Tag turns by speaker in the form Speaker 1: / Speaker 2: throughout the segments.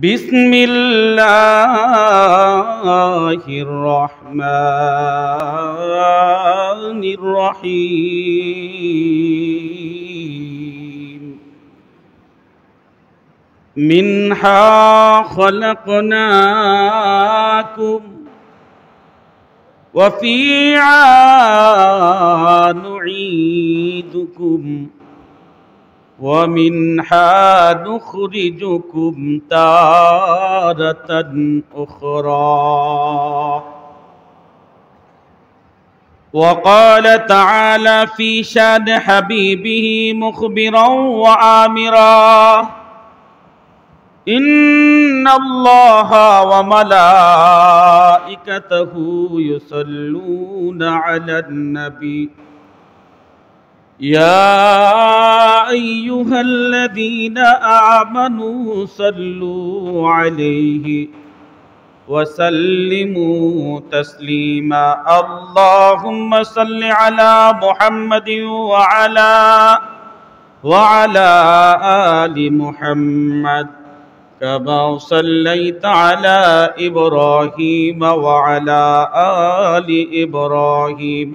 Speaker 1: بسم الله الرحمن الرحيم منها خلقناكم وفيها نعيدكم ومنها نخرجكم تارة أخرى وقال تعالى في شان حبيبه مخبرا وآمرا إن الله وملائكته يصلون على النبي يا منوسل علی وسلیم تسلیم اللہ محمد والا والا علی محمد کبا و صلی تعالی اب راہیم إبراهيم وعلى آل إبراهيم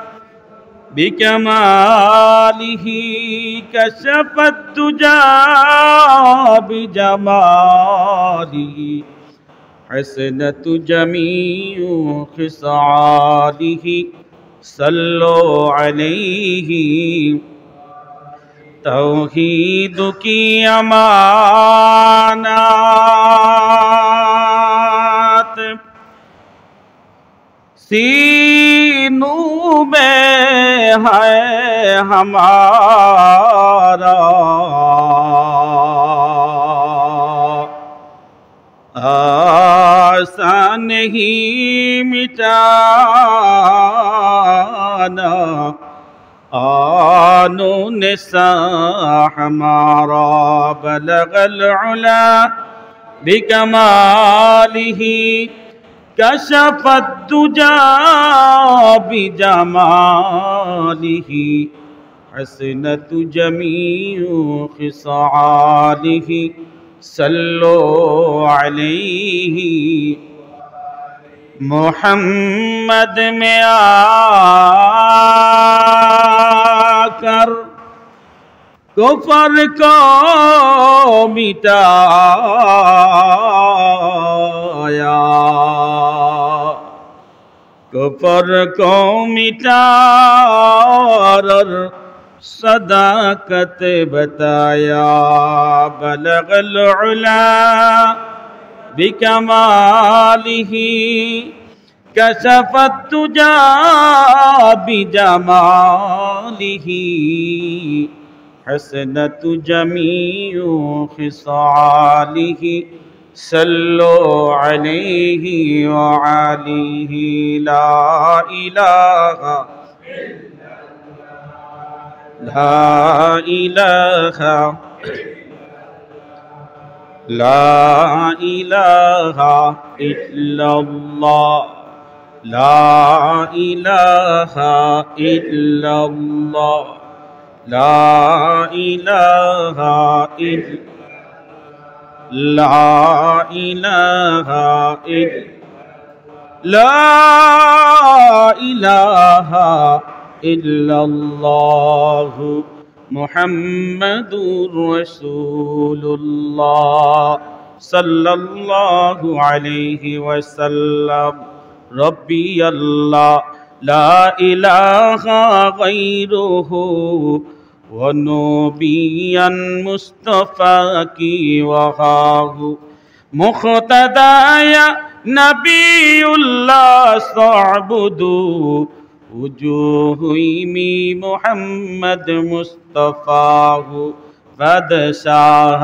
Speaker 1: بکماله کشفت تجا بجماله حسنت جمیع خصاله صلو علیہ توحید کی امانات سینوں میں ہے ہمارا آسان ہی مٹانا آنون ساح مارا بلغ العلا بكماله کشفت تجا حسنت جمیع حس صلو علیہ محمد میں آ کر کفر کو مٹایا کفر کو مٹا اور صداقت بتایا بلغ العلا کش کشفت تجا جمالی حسنت جمیع جمیوں صلوا عليه وعليه لا إله لا إله لا إله إلا الله لا إله إلا الله لا إله إلا لا إله إلا لا إله إلا الله محمد رسول الله صلى الله عليه وسلم ربي الله لا إله غيره ونوبیاً مصطفیٰ کی وغاہو مختدائی نبی اللہ سعبدو وجوہی می محمد مصطفیٰ فد شاہ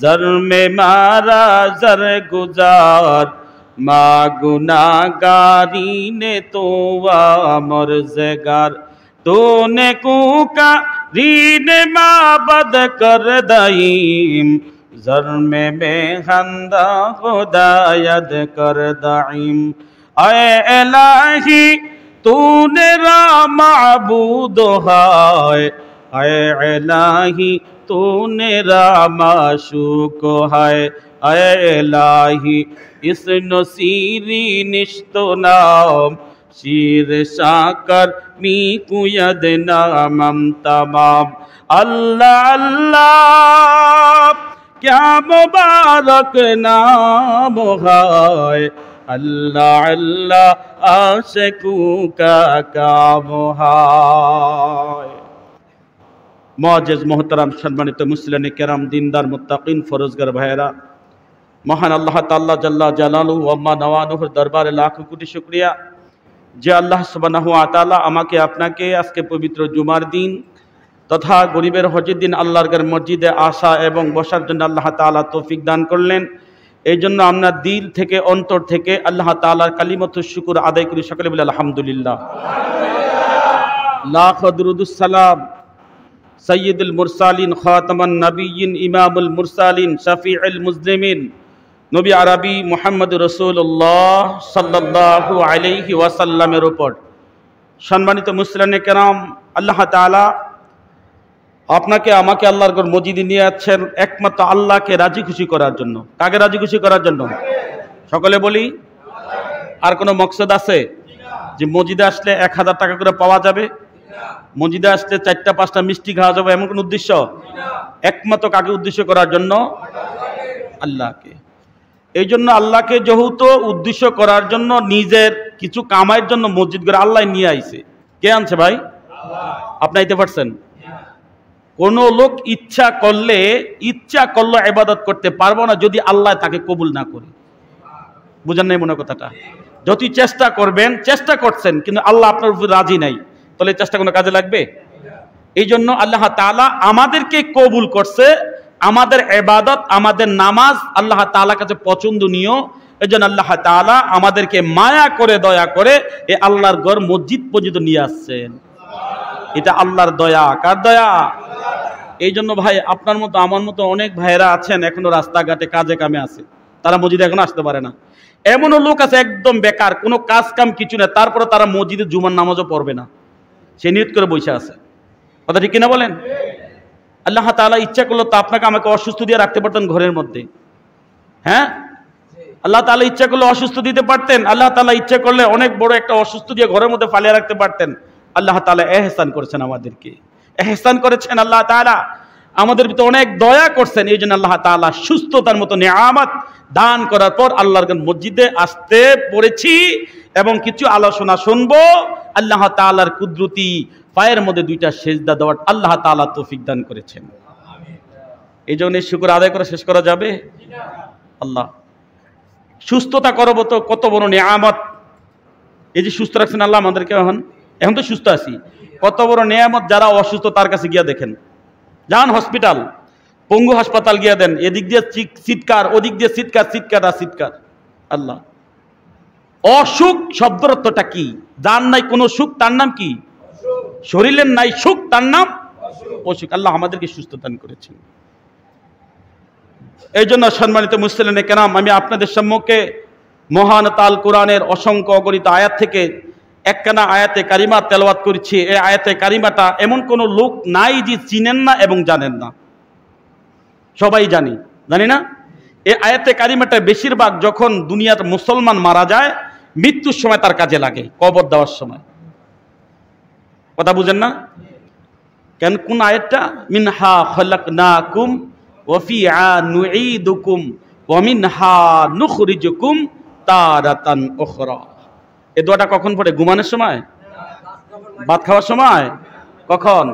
Speaker 1: زر میں مارا زر گزار ما گناہ گاری نے تو وا مرزگار مرزگار تو کو کا رین ماں کر دائیم ذرے میں ید کر دائیم اے الہی تو نے را معبود ہائے اے الہی تو نے را معشوق ہائے اے الہی اس نصیری نشت و نام شیر کرد نامم تمام اللہ اللہ کیا مبارک نام ہے اللہ اللہ کا کام ہے معجز محترم سرمانی تو مسلم کرم دیندار متقین فرزگر بھائرہ مہان اللہ تعالیٰ جل و اما نوانہ دربار لاکھوں کٹ شکریہ যে আল্লাহ সুবানাহ আতালা আমাকে আপনাকে আজকে পবিত্র জুমার দিন তথা গরিবের হজের দিন আল্লাহর মসজিদে আসা এবং বসার জন্য আল্লাহ তালা তৌফিক দান করলেন এই জন্য আমরা দিল থেকে অন্তর থেকে আল্লাহ তালার কালিমত শুকুর আদায় করি সকলে বলে আলহামদুলিল্লাহ লাখ দুরুদুসালাম সৈয়দুল মুরসালিন খাতমান নবীন ইমামুল মুরসালিন শফিউল মুসলিমিন নবী আরবি মোহাম্মদ রসুল্লাহ সাল্লাহ আলহি ওয়াসাল্লামের ওপর সম্মানিত মুসলানে কেরাম আল্লাহ তালা আপনাকে আমাকে আল্লাহর গর মজিদি নিয়ে যাচ্ছেন একমাত্র আল্লাহকে রাজি খুশি করার জন্য কাকে রাজি খুশি করার জন্য সকলে বলি আর কোনো মকসদ আছে যে মজিদে আসলে এক হাজার টাকা করে পাওয়া যাবে মজিদে আসলে চারটা পাঁচটা মিষ্টি খাওয়া যাবে এমন কোনো উদ্দেশ্য একমাত্র কাকে উদ্দেশ্য করার জন্য আল্লাহকে এই জন্য আল্লাহকে যেহেতু উদ্দেশ্য করার জন্য নিজের কিছু কামাইয়ের জন্য মসজিদ করে আল্লাহ নিয়ে আইছে কে আনছে ভাই আপনি আইতে পারছেন কোনো লোক ইচ্ছা করলে ইচ্ছা করলে এবাদত করতে পারবো না যদি আল্লাহ তাকে কবুল না করে বুঝেন নাই মনে কথাটা যদি চেষ্টা করবেন চেষ্টা করছেন কিন্তু আল্লাহ আপনার উপর রাজি নাই তাহলে চেষ্টা কোনো কাজে লাগবে এই জন্য আল্লাহ তালা আমাদেরকে কবুল করছে আমাদের এবাদত আমাদের নামাজ আল্লাহ তালা কাছে পছন্দনীয় এই জন্য আল্লাহ তালা আমাদেরকে মায়া করে দয়া করে এ আল্লাহর গড় মসজিদ পর্যন্ত নিয়ে আসছেন এটা আল্লাহর দয়া কার দয়া এই জন্য ভাই আপনার মতো আমার মতো অনেক ভাইয়েরা আছেন এখনো রাস্তাঘাটে কাজে কামে আছে তারা মসজিদে এখনো আসতে পারে না এমনও লোক আছে একদম বেকার কোনো কাজ কাম কিছু না তারপরে তারা মসজিদে জুমার নামাজও পড়বে না সে নিয়ত করে বসে আছে কথা ঠিক কিনা বলেন আল্লাহ তালা ইচ্ছা করলো তো আপনাকে আমাকে অসুস্থ দিয়ে রাখতে পারতেন ঘরের মধ্যে হ্যাঁ আল্লাহ তালা ইচ্ছা করলে অসুস্থ দিতে পারতেন আল্লাহ তালা ইচ্ছা করলে অনেক বড় একটা অসুস্থ দিয়ে ঘরের মধ্যে ফালিয়ে রাখতে পারতেন আল্লাহ তালা এহসান করেছেন আমাদেরকে এহসান করেছেন আল্লাহ তালা আমাদের ভিতরে অনেক দয়া করছেন এই জন্য আল্লাহ তালা সুস্থতার মতো নিয়ামত দান করার পর আল্লাহর মসজিদে আসতে পড়েছি এবং কিছু আলোচনা শুনবো আল্লাহ তালার কুদরতি পায়ের মধ্যে দুইটা সেজদা দেওয়ার আল্লাহ তালা তৌফিক দান করেছেন এই জন্য শুকুর আদায় করে শেষ করা যাবে আল্লাহ সুস্থতা করবো তো কত বড় নিয়ামত এই যে সুস্থ রাখছেন আল্লাহ আমাদেরকে এখন এখন তো সুস্থ আছি কত বড় নিয়ামত যারা অসুস্থ তার কাছে গিয়া দেখেন যান হসপিটাল পঙ্গু হাসপাতাল গিয়া দেন এদিক দিয়ে চিৎকার ওদিক দিয়ে চিৎকার চিৎকার আর চিৎকার আল্লাহ অসুখ শব্দরত্বটা কি যার নাই কোনো সুখ তার নাম কি শরীরের নাই সুখ তার নাম অসুখ আল্লাহ আমাদেরকে সুস্থ দান করেছেন এই জন্য সম্মানিত মুসলিনে কেনাম আমি আপনাদের সম্মুখে মহান তাল কোরআনের অসংখ্য অগণিত আয়াত থেকে একখানা আয়াতে কারিমা তেলওয়াত করছি এই আয়াতে কারিমাটা এমন কোনো লোক নাই যে চিনেন না এবং জানেন না সবাই জানি জানি না এই আয়াতে কারিমাটা বেশিরভাগ যখন দুনিয়ার মুসলমান মারা যায় মৃত্যুর সময় তার কাজে লাগে কবর দেওয়ার সময় কথা বুঝেন না কেন কোন আয়াতটা মিনহা খলক না কুম ওফি নুইদুকুম ওমিনহা নুখরিজুকুম তারাতান ওখরা এ দোয়াটা কখন পড়ে ঘুমানোর সময় ভাত খাওয়ার সময় কখন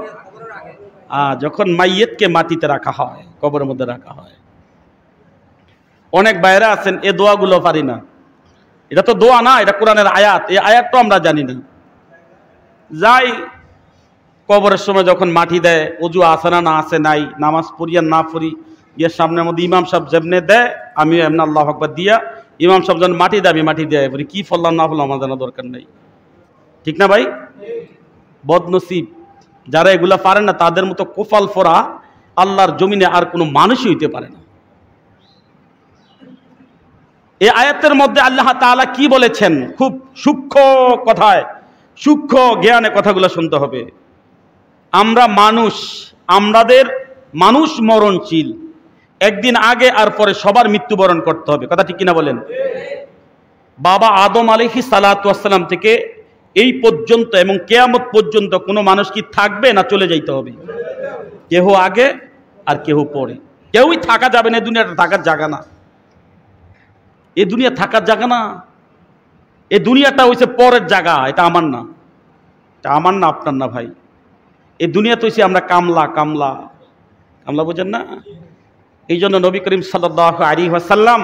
Speaker 1: যখন মাইয়েতকে মাটিতে রাখা হয় কবরের মধ্যে রাখা হয় অনেক বাইরা আছেন এ দোয়াগুলো পারি না এটা তো দোয়া না এটা কোরআনের আয়াত এই আয়াতটাও আমরা জানি না যাই কবরের সময় যখন মাটি দেয় অজু আছে না না আসে নাই নামাজ পড়িয়া না পড়ি ইয়ের সামনের মধ্যে ইমাম সাহেব যেমনে দেয় আমিও এমনি আল্লাহ আকবর দিয়া ইমাম সাহেব যেন মাটি দেয় আমি মাটি দেয় বলি কী ফললাম না ফললাম আমার জানা দরকার নেই ঠিক না ভাই বদনসিব যারা এগুলা পারে না তাদের মতো কোফাল ফোরা আল্লাহর জমিনে আর কোনো মানুষই হইতে পারে না এই আয়াতের মধ্যে আল্লাহ তালা কি বলেছেন খুব সূক্ষ্ম কথায় সূক্ষ্ম জ্ঞানে কথাগুলো শুনতে হবে আমরা মানুষ আমাদের মানুষ মরণশীল একদিন আগে আর পরে সবার মৃত্যুবরণ করতে হবে কথা ঠিক কিনা বলেন বাবা আদম আলিহি সালাতাম থেকে এই পর্যন্ত এবং কেয়ামত পর্যন্ত কোনো মানুষ কি থাকবে না চলে যাইতে হবে কেহ আগে আর কেহ পরে কেউই থাকা যাবে না দুনিয়াটা থাকার জায়গা না এ দুনিয়া থাকার জায়গা না এই দুনিয়াটা হয়েছে পরের জায়গা এটা আমার না এটা আমার না আপনার না ভাই এই দুনিয়াতে হয়েছে আমরা কামলা কামলা কামলা বোঝেন না এই জন্য নবী করিম সাল্লাহ আলী সাল্লাম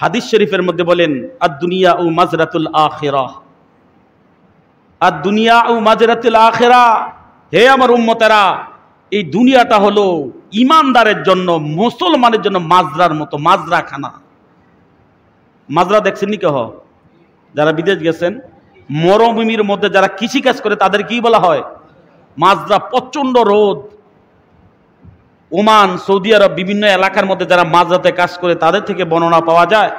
Speaker 1: হাদিস শরীফের মধ্যে বলেন আর দুনিয়া ও মাজরাতুল আখেরা আর দুনিয়া ও মাজরাতুল আখেরা হে আমার উম্মতেরা এই দুনিয়াটা হলো ইমানদারের জন্য মুসলমানের জন্য মাজরার মতো মাজরা খানা মাজরা দেখছেন নি কেহ যারা বিদেশ গেছেন মরভূমির মধ্যে যারা কৃষিকাজ করে তাদের কি বলা হয় মাজরা প্রচণ্ড রোদ ওমান সৌদি আরব বিভিন্ন এলাকার মধ্যে যারা মাজরাতে কাজ করে তাদের থেকে বর্ণনা পাওয়া যায়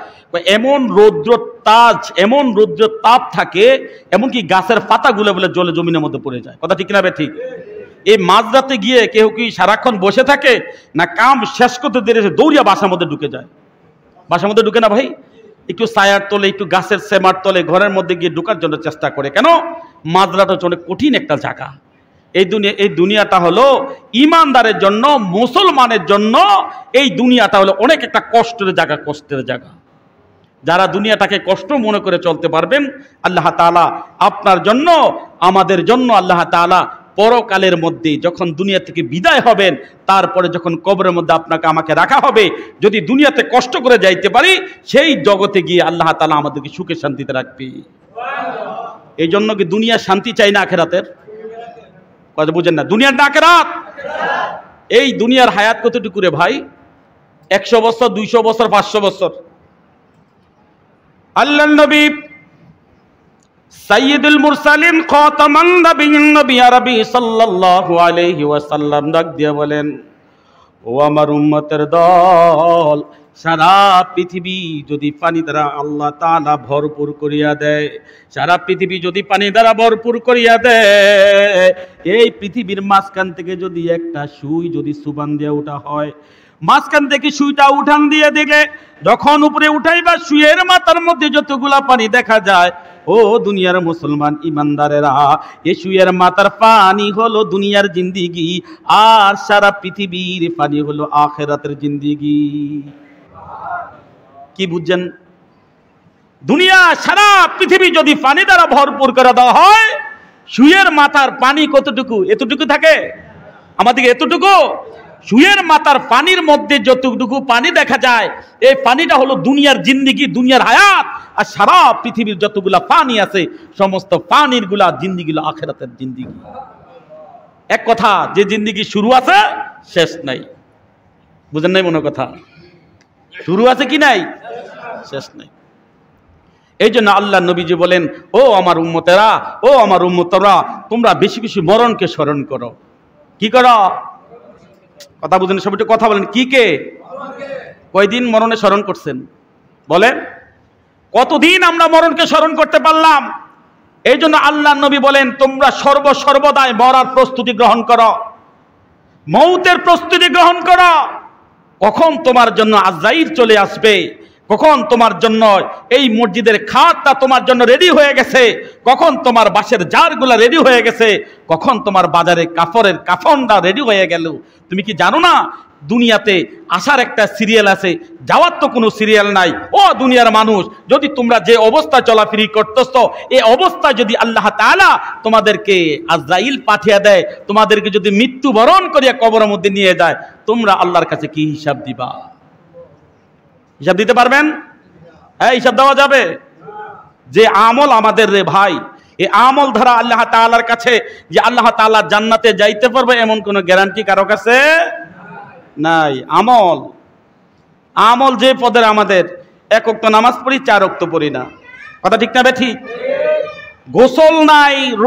Speaker 1: এমন রৌদ্র তাজ এমন রৌদ্র তাপ থাকে এমনকি গাছের পাতা গুলে বলে জলে জমিনের মধ্যে পড়ে যায় কথা ঠিক না বে ঠিক এই মাঝরাতে গিয়ে কেউ কি সারাক্ষণ বসে থাকে না কাম শেষ করতে দেরি দৌড়িয়া বাসার মধ্যে ঢুকে যায় বাসার মধ্যে ঢুকে না ভাই একটু ছায়ার তলে একটু গাছের সেমার তলে ঘরের মধ্যে গিয়ে ঢুকার জন্য চেষ্টা করে কেন মাদ্রাটা হচ্ছে অনেক কঠিন একটা জায়গা এই দুনিয়া এই দুনিয়াটা হলো ইমানদারের জন্য মুসলমানের জন্য এই দুনিয়াটা হলো অনেক একটা কষ্টের জায়গা কষ্টের জায়গা যারা দুনিয়াটাকে কষ্ট মনে করে চলতে পারবেন আল্লাহ তালা আপনার জন্য আমাদের জন্য আল্লাহ তালা পরকালের মধ্যে যখন দুনিয়া থেকে বিদায় হবেন তারপরে যখন কবরের মধ্যে আপনাকে আমাকে রাখা হবে যদি দুনিয়াতে কষ্ট করে যাইতে পারি সেই জগতে গিয়ে আল্লাহ তালা আমাদেরকে সুখে শান্তিতে রাখবে এই জন্য কি দুনিয়া শান্তি চাই না আখেরাতের কথা বুঝেন না দুনিয়ার না আখেরাত এই দুনিয়ার হায়াত কতটুকু রে ভাই একশো বছর দুইশো বছর পাঁচশো বছর আল্লাহ নবী সাইয়েদুল মুরসালিন খতমান নবিয়্যিন নবী আরবি সাল্লাল্লাহু আলাইহি ওয়াসাল্লাম ডাক দিয়ে বলেন ও আমার উম্মতের দল সারা পৃথিবী যদি পানি দ্বারা আল্লাহ তালা ভরপুর করিয়া দেয় সারা পৃথিবী যদি পানি দ্বারা ভরপুর করিয়া দেয় এই পৃথিবীর মাঝখান থেকে যদি একটা সুই যদি সুবান দিয়ে ওঠা হয় মাঝখান থেকে সুইটা উঠান দিয়ে দিলে যখন উপরে উঠাইবা সুইয়ের মাথার মধ্যে যতগুলা পানি দেখা যায় ও দুনিয়ার মুসলমান ইমানদারেরা এসুয়ের মাতার পানি হলো দুনিয়ার জিন্দিগি আর সারা পৃথিবীর পানি হলো আখেরাতের জিন্দিগি কি বুঝছেন দুনিয়া সারা পৃথিবী যদি পানি দ্বারা ভরপুর করে দেওয়া হয় সুয়ের মাথার পানি কতটুকু এতটুকু থাকে আমাদেরকে এতটুকু সুয়ের মাতার পানির মধ্যে যতটুকু পানি দেখা যায় এই পানিটা হলো দুনিয়ার জিন্দিগি দুনিয়ার হায়াত আর সারা পৃথিবীর যতগুলা পানি আছে সমস্ত পানির গুলা জিন্দিগিলো আখেরাতের জিন্দিগি এক কথা যে জিন্দিগি শুরু আছে শেষ নাই বুঝেন নাই মনে কথা শুরু আছে কি নাই শেষ নাই এই জন্য আল্লাহ নবীজি বলেন ও আমার উম্মতেরা ও আমার উম্মতরা তোমরা বেশি বেশি মরণকে স্মরণ করো কি করো কথা বুঝেন সব একটু কথা বলেন কি কে কয়দিন মরণে স্মরণ করছেন বলেন কতদিন আমরা মরণকে স্মরণ করতে পারলাম এই জন্য আল্লাহ নবী বলেন তোমরা সর্বসর্বদাই মরার প্রস্তুতি গ্রহণ করো মৌতের প্রস্তুতি গ্রহণ করো কখন তোমার জন্য আজাইর চলে আসবে কখন তোমার জন্য এই মসজিদের খাটটা তোমার জন্য রেডি হয়ে গেছে কখন তোমার বাসের জারগুলা রেডি হয়ে গেছে কখন তোমার বাজারে কাফরের কাফনটা রেডি হয়ে গেল তুমি কি জানো না দুনিয়াতে আসার একটা সিরিয়াল আছে যাওয়ার তো কোনো সিরিয়াল নাই ও দুনিয়ার মানুষ যদি তোমরা যে অবস্থা চলাফিরি করতেছ এ অবস্থা যদি আল্লাহ তালা তোমাদেরকে আজরাইল পাঠিয়ে দেয় তোমাদেরকে যদি মৃত্যুবরণ করিয়া কবরের মধ্যে নিয়ে যায় তোমরা আল্লাহর কাছে কি হিসাব দিবা হিসাব দিতে পারবেন হ্যাঁ হিসাব দেওয়া যাবে যে আমল আমাদের রে ভাই এ আমল ধারা আল্লাহ তালার কাছে যে আল্লাহ তালা জান্নাতে যাইতে পারবে এমন কোনো গ্যারান্টি কারো কাছে নাই আমল আমল যে পদের আমাদের এক অক্ত নামাজ পড়ি চার অক্ত পড়ি না কথা ঠিক না বে গোসল নাই